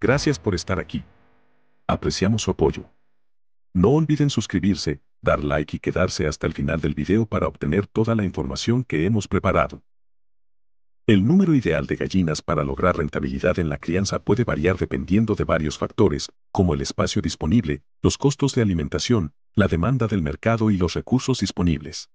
Gracias por estar aquí. Apreciamos su apoyo. No olviden suscribirse, dar like y quedarse hasta el final del video para obtener toda la información que hemos preparado. El número ideal de gallinas para lograr rentabilidad en la crianza puede variar dependiendo de varios factores, como el espacio disponible, los costos de alimentación, la demanda del mercado y los recursos disponibles.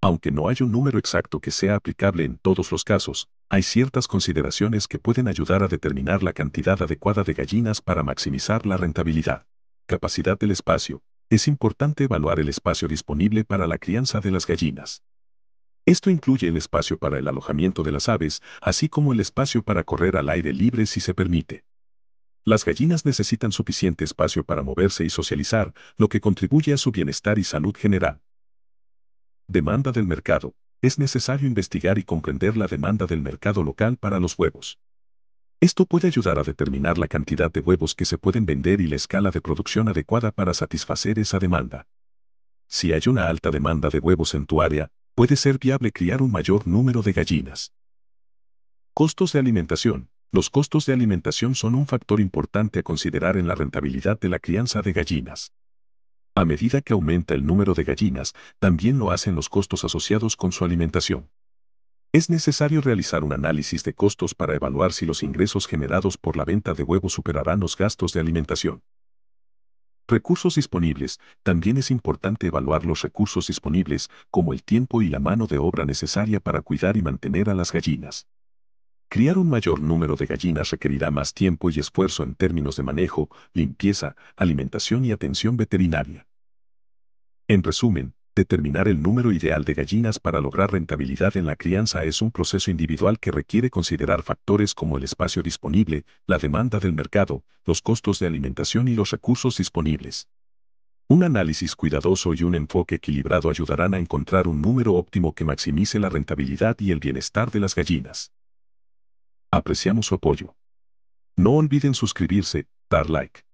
Aunque no hay un número exacto que sea aplicable en todos los casos, hay ciertas consideraciones que pueden ayudar a determinar la cantidad adecuada de gallinas para maximizar la rentabilidad. Capacidad del espacio. Es importante evaluar el espacio disponible para la crianza de las gallinas. Esto incluye el espacio para el alojamiento de las aves, así como el espacio para correr al aire libre si se permite. Las gallinas necesitan suficiente espacio para moverse y socializar, lo que contribuye a su bienestar y salud general. Demanda del mercado. Es necesario investigar y comprender la demanda del mercado local para los huevos. Esto puede ayudar a determinar la cantidad de huevos que se pueden vender y la escala de producción adecuada para satisfacer esa demanda. Si hay una alta demanda de huevos en tu área, puede ser viable criar un mayor número de gallinas. Costos de alimentación. Los costos de alimentación son un factor importante a considerar en la rentabilidad de la crianza de gallinas. A medida que aumenta el número de gallinas, también lo hacen los costos asociados con su alimentación. Es necesario realizar un análisis de costos para evaluar si los ingresos generados por la venta de huevos superarán los gastos de alimentación. Recursos disponibles. También es importante evaluar los recursos disponibles, como el tiempo y la mano de obra necesaria para cuidar y mantener a las gallinas. Criar un mayor número de gallinas requerirá más tiempo y esfuerzo en términos de manejo, limpieza, alimentación y atención veterinaria. En resumen, determinar el número ideal de gallinas para lograr rentabilidad en la crianza es un proceso individual que requiere considerar factores como el espacio disponible, la demanda del mercado, los costos de alimentación y los recursos disponibles. Un análisis cuidadoso y un enfoque equilibrado ayudarán a encontrar un número óptimo que maximice la rentabilidad y el bienestar de las gallinas. Apreciamos su apoyo. No olviden suscribirse, dar like